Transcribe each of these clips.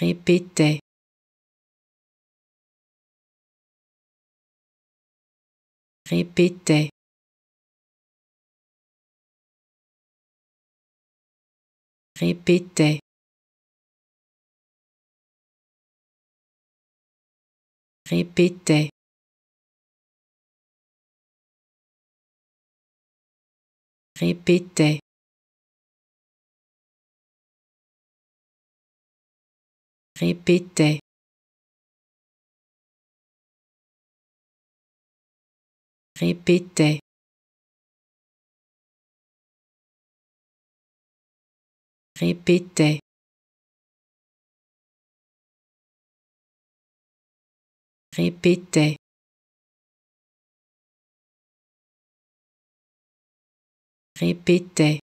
répétait répétait répétait répétait répétait répétait répétait répétait répétait répétait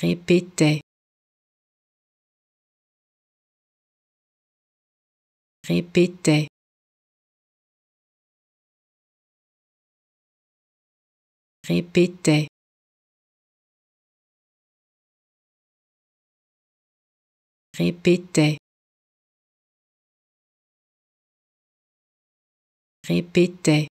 Répétez. Répétez. Répétez. Répétez. Répétez.